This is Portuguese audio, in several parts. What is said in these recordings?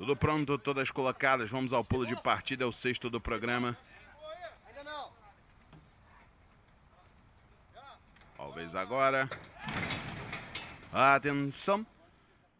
Tudo pronto, todas colocadas. Vamos ao pulo de partida, é o sexto do programa. Talvez agora. Atenção.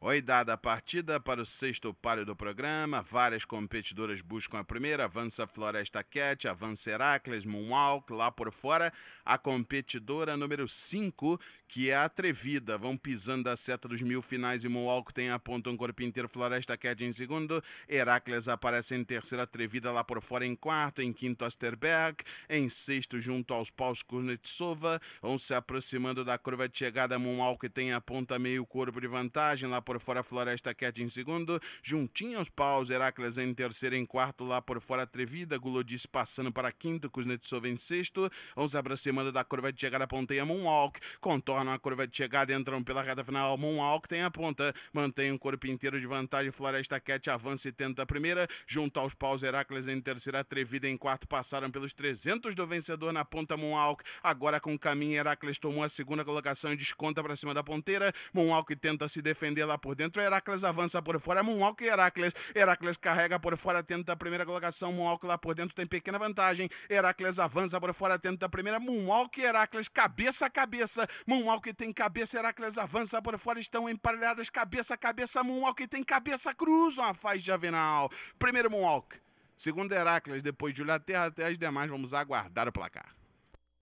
Oi dada a partida para o sexto páreo do programa. Várias competidoras buscam a primeira. Avança Floresta Cat, avança Heracles, Moonwalk. Lá por fora, a competidora número 5, que é atrevida. Vão pisando a seta dos mil finais e Moonwalk tem a ponta um corpo inteiro. Floresta Cat em segundo. Heracles aparece em terceira, atrevida lá por fora em quarto. Em quinto, Osterberg. Em sexto, junto aos paus, Kurnetsova. Vão se aproximando da curva de chegada. Moonwalk tem a ponta meio corpo de vantagem lá por por fora Floresta Cat em segundo, juntinho aos paus, Heracles em terceiro, em quarto, lá por fora Trevida, Gulodis passando para quinto, Kuznetsov em sexto, os aproximando da curva de chegada, ponteia Moonwalk, contornam a curva de chegada, entram pela reta final, Moonwalk tem a ponta, mantém o corpo inteiro de vantagem, Floresta Cat avança e tenta a primeira, junto aos paus, Heracles em terceira, atrevida em quarto, passaram pelos 300 do vencedor na ponta Moonwalk, agora com caminho, Heracles tomou a segunda colocação e desconta para cima da ponteira, Moonwalk tenta se defender lá por dentro, Heracles avança por fora, Moonwalk e Heracles. Heracles carrega por fora, tenta a primeira colocação, Moonwalk lá por dentro tem pequena vantagem. Heracles avança por fora, tenta a primeira, Moonwalk e Heracles, cabeça a cabeça. Moonwalk tem cabeça, Heracles avança por fora, estão emparelhadas, cabeça a cabeça, Moonwalk tem cabeça, cruzam a faixa Avenal Primeiro Moonwalk. Segundo Heracles, depois a Terra, até as demais, vamos aguardar o placar.